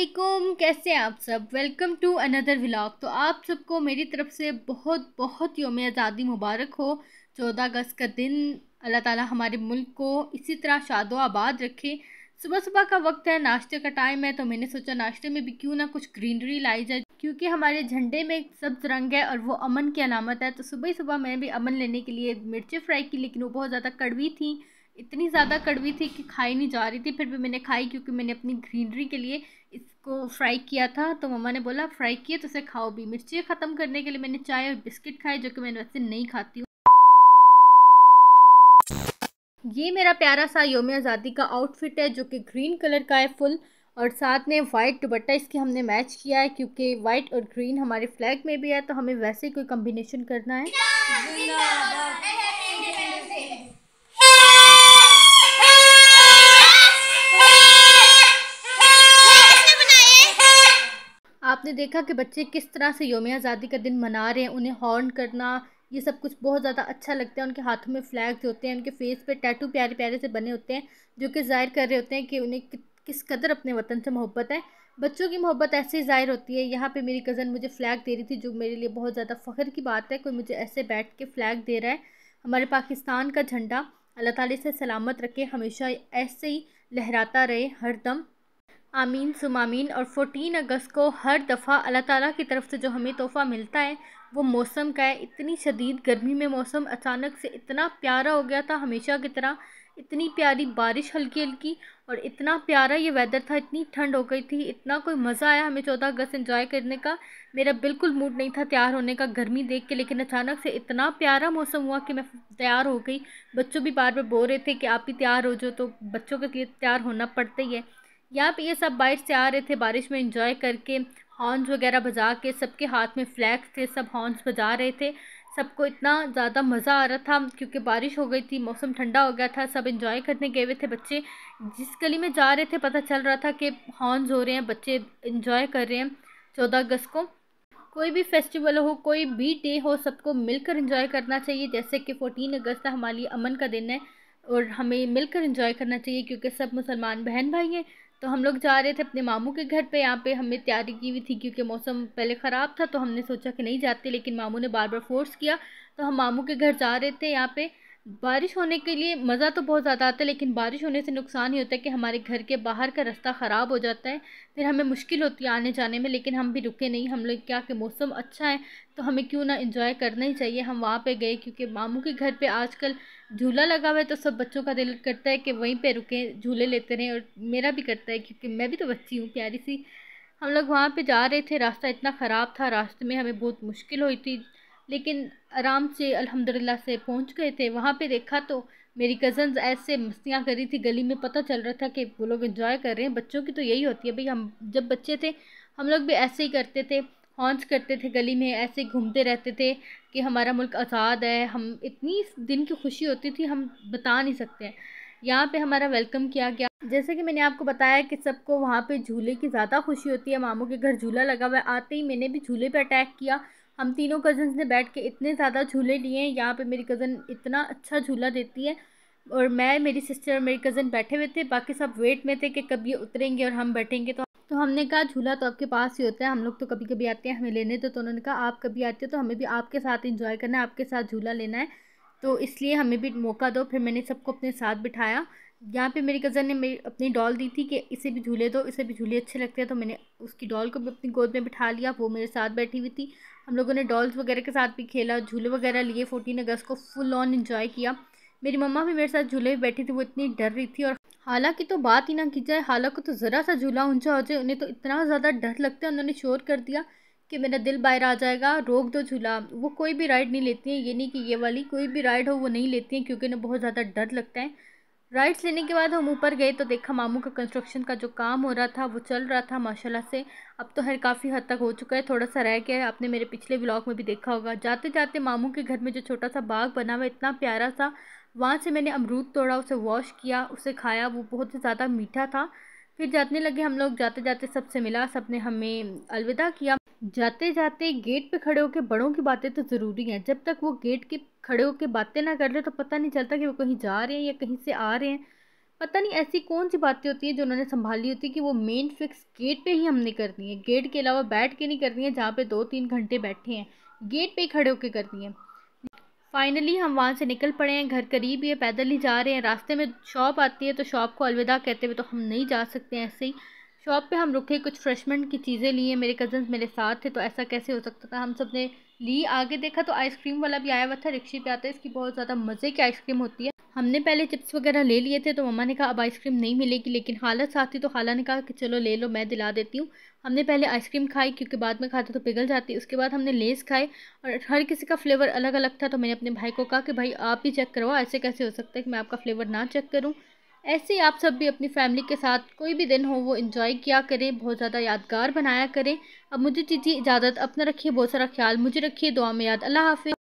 वालेकुम कैसे आप सब वेलकम टू अनदर व्लाग तो आप सबको मेरी तरफ से बहुत बहुत योम आज़ादी मुबारक हो चौदह अगस्त का दिन अल्लाह ताला हमारे मुल्क को इसी तरह शादो आबाद रखे सुबह सुबह का वक्त है नाश्ते का टाइम है तो मैंने सोचा नाश्ते में भी क्यों ना कुछ ग्रीनरी लाई जाए क्योंकि हमारे झंडे में सब्ज रंग है और वो अमन की अलामत है तो सुबह सुबह मैं भी अमन लेने के लिए मिर्चें फ्राई की लेकिन वो बहुत ज़्यादा कड़वी थी इतनी ज़्यादा कड़वी थी कि खाई नहीं जा रही थी फिर भी मैंने खाई क्योंकि मैंने अपनी ग्रीनरी के लिए इसको फ्राई किया था तो मम्मा ने बोला फ्राई किया तो उसे खाओ भी मिर्ची ख़त्म करने के लिए मैंने चाय और बिस्किट खाए जो कि मैंने वैसे नहीं खाती हूँ ये मेरा प्यारा सा योम आज़ादी का आउटफिट है जो कि ग्रीन कलर का है फुल और साथ में वाइट दुबट्टा इसके हमने मैच किया है क्योंकि वाइट और ग्रीन हमारे फ्लैग में भी है तो हमें वैसे ही कोई कॉम्बिनेशन करना है आपने देखा कि बच्चे किस तरह से योम आज़ादी का दिन मना रहे हैं उन्हें हॉर्न करना ये सब कुछ बहुत ज़्यादा अच्छा लगता है उनके हाथों में फ्लैग्स होते हैं उनके फेस पे टैटू प्यारे प्यारे से बने होते हैं जो कि ज़ाहिर कर रहे होते हैं कि उन्हें किस कदर अपने वतन से मोहब्बत है बच्चों की मोहब्बत ऐसे ही ज़ाहिर होती है यहाँ पे मेरी कज़न मुझे फ़्लैग दे रही थी जो मेरे लिए बहुत ज़्यादा फ़ख्र की बात है कोई मुझे ऐसे बैठ के फ़्लैग दे रहा है हमारे पाकिस्तान का झंडा अल्लाह ताली से सलामत रखे हमेशा ऐसे ही लहराता रहे हर दम आमीन सुमामीन और 14 अगस्त को हर दफ़ा अल्लाह ताला की तरफ से जो हमें तोहफ़ा मिलता है वो मौसम का है इतनी शदीद गर्मी में मौसम अचानक से इतना प्यारा हो गया था हमेशा की तरह इतनी प्यारी बारिश हल्की हल्की और इतना प्यारा ये वेदर था इतनी ठंड हो गई थी इतना कोई मज़ा आया हमें चौदह अगस्त इन्जॉय करने का मेरा बिल्कुल मूड नहीं था तैयार होने का गर्मी देख के लेकिन अचानक से इतना प्यारा मौसम हुआ कि मैं तैयार हो गई बच्चों भी बार बार बोल रहे थे कि आप ही तैयार हो जाओ तो बच्चों के लिए तैयार होना पड़ता ही है यहाँ पे ये सब बाइट से आ रहे थे बारिश में इंजॉय करके हॉर्न्स वगैरह बजा के सबके हाथ में फ्लैग्स थे सब हॉर्न्स बजा रहे थे सबको इतना ज़्यादा मज़ा आ रहा था क्योंकि बारिश हो गई थी मौसम ठंडा हो गया था सब इंजॉय करने गए हुए थे बच्चे जिस गली में जा रहे थे पता चल रहा था कि हॉर्न्स हो रहे हैं बच्चे इंजॉय कर रहे हैं चौदह अगस्त को कोई भी फेस्टिवल हो कोई भी डे हो सबको मिलकर इंजॉय करना चाहिए जैसे कि फोर्टीन अगस्त हमारे लिए अमन का दिन है और हमें मिलकर इंजॉय करना चाहिए क्योंकि सब मुसलमान बहन भाई हैं तो हम लोग जा रहे थे अपने मामू के घर पे यहाँ पे हमने तैयारी की हुई थी क्योंकि मौसम पहले ख़राब था तो हमने सोचा कि नहीं जाते लेकिन मामू ने बार बार फोर्स किया तो हम मामू के घर जा रहे थे यहाँ पे बारिश होने के लिए मज़ा तो बहुत ज़्यादा आता है लेकिन बारिश होने से नुकसान ही होता है कि हमारे घर के बाहर का रास्ता ख़राब हो जाता है फिर हमें मुश्किल होती है आने जाने में लेकिन हम भी रुके नहीं हम लोग क्या कि मौसम अच्छा है तो हमें क्यों ना इन्जॉय करना ही चाहिए हम वहाँ पे गए क्योंकि मामू के घर पर आजकल झूला लगा हुआ है तो सब बच्चों का दिल करता है कि वहीं पर रुकें झूले लेते रहें और मेरा भी करता है क्योंकि मैं भी तो बच्ची हूँ प्यारी सी हम लोग वहाँ पर जा रहे थे रास्ता इतना ख़राब था रास्ते में हमें बहुत मुश्किल हुई थी लेकिन आराम से अल्हम्दुलिल्लाह से पहुंच गए थे वहाँ पे देखा तो मेरी कज़न्स ऐसे मस्तियाँ कर रही थी गली में पता चल रहा था कि वो लोग इन्जॉय कर रहे हैं बच्चों की तो यही होती है भाई हम जब बच्चे थे हम लोग भी ऐसे ही करते थे हॉन्स करते थे गली में ऐसे घूमते रहते थे कि हमारा मुल्क आज़ाद है हम इतनी दिन की खुशी होती थी हम बता नहीं सकते हैं यहाँ पे हमारा वेलकम किया गया जैसे कि मैंने आपको बताया कि सबको वहाँ पे झूले की ज़्यादा खुशी होती है मामों के घर झूला लगा हुआ आते ही मैंने भी झूले पे अटैक किया हम तीनों कज़न्स ने बैठ के इतने ज़्यादा झूले लिए हैं यहाँ पे मेरी कज़न इतना अच्छा झूला देती है और मैं मेरी सिस्टर और मेरी कज़न बैठे हुए थे बाकी सब वेट में थे कि कब ये उतरेंगे और हम बैठेंगे तो तो हमने कहा झूला तो आपके पास ही होता है हम लोग तो कभी कभी आते हैं हमें लेने तो, तो उन्होंने कहा आप कभी आते हो तो हमें भी आपके साथ इंजॉय करना है आपके साथ झूला लेना है तो इसलिए हमें भी मौका दो फिर मैंने सबको अपने साथ बिठाया यहाँ पे मेरी कज़न ने मेरी अपनी डॉल दी थी कि इसे भी झूले दो इसे भी झूले अच्छे लगते हैं तो मैंने उसकी डॉल को भी अपनी गोद में बिठा लिया वो मेरे साथ बैठी हुई थी हम लोगों ने डॉल्स वगैरह के साथ भी खेला झूले वगैरह लिए फोर्टीन अगस्त को फुल ऑन इन्जॉय किया मेरी मम्मा भी मेरे साथ झूले में बैठी थी वो इतनी डर रही थी और हालांकि तो बात ही ना की जाए हालांकि तो ज़रा सा झूला ऊंचा हो जाए उन्हें तो इतना ज़्यादा डर लगता है उन्होंने शोर कर दिया कि मेरा दिल बाहर आ जाएगा रोक दो झूला वो कोई भी राइड नहीं लेती हैं ये नहीं कि ये वाली कोई भी राइड हो वो नहीं लेती हैं क्योंकि उन्हें बहुत ज़्यादा डर लगता है राइट्स लेने के बाद हम ऊपर गए तो देखा मामू का कंस्ट्रक्शन का जो काम हो रहा था वो चल रहा था माशाल्लाह से अब तो हर काफ़ी हद तक हो चुका है थोड़ा सा रह गया है आपने मेरे पिछले ब्लॉग में भी देखा होगा जाते जाते मामू के घर में जो छोटा सा बाग बना हुआ इतना प्यारा सा वहाँ से मैंने अमरूद तोड़ा उसे वॉश किया उसे खाया वो बहुत ही ज़्यादा मीठा था फिर जाने लगे हम लोग जाते जाते सबसे मिला सब ने हमें अलविदा किया जाते जाते गेट पे खड़े होकर बड़ों की बातें तो ज़रूरी हैं जब तक वो गेट के खड़े होकर बातें ना कर रहे तो पता नहीं चलता कि वो कहीं जा रहे हैं या कहीं से आ रहे हैं पता नहीं ऐसी कौन सी बातें होती हैं जो उन्होंने संभाली होती है कि वो मेन फिक्स गेट पे ही हमने करनी है गेट के अलावा बैठ के नहीं करनी है जहाँ पे दो तीन घंटे बैठे हैं गेट पे ही खड़े होकर करनी है फाइनली हम वहाँ से निकल पड़े हैं घर करीब ही है पैदल ही जा रहे हैं रास्ते में शॉप आती है तो शॉप को अलविदा कहते हुए तो हम नहीं जा सकते ऐसे ही शॉप पे हम रुके कुछ फ्रेशमेंट की चीज़ें लिए मेरे कज़न्स मेरे साथ थे तो ऐसा कैसे हो सकता था हम सब ने ली आगे देखा तो आइसक्रीम वाला भी आया हुआ था रिक्शे पे आता है इसकी बहुत ज़्यादा मज़े की आइसक्रीम होती है हमने पहले चिप्स वगैरह ले लिए थे तो मम्मा ने कहा अब आइसक्रीम नहीं मिलेगी लेकिन हालत साथ थी तो खाला ने कहा कि चलो ले लो मैं दिला देती हूँ हमने पहले आइसक्रीम खाई क्योंकि बाद में खाते तो पिघल जाती उसके बाद हमने लेस खाए और हर किसी का फ्लेवर अलग अलग था तो मैंने अपने भाई को कहा कि भाई आप ही चेक करवाओ ऐसे कैसे हो सकता है कि मैं आपका फ्लेवर ना चेक करूँ ऐसे आप सब भी अपनी फैमिली के साथ कोई भी दिन हो वो इन्जॉय किया करें बहुत ज़्यादा यादगार बनाया करें अब मुझे दीजिए इजाज़त अपना रखिए बहुत सारा ख्याल मुझे रखिए दुआ में याद अल्लाह हाफि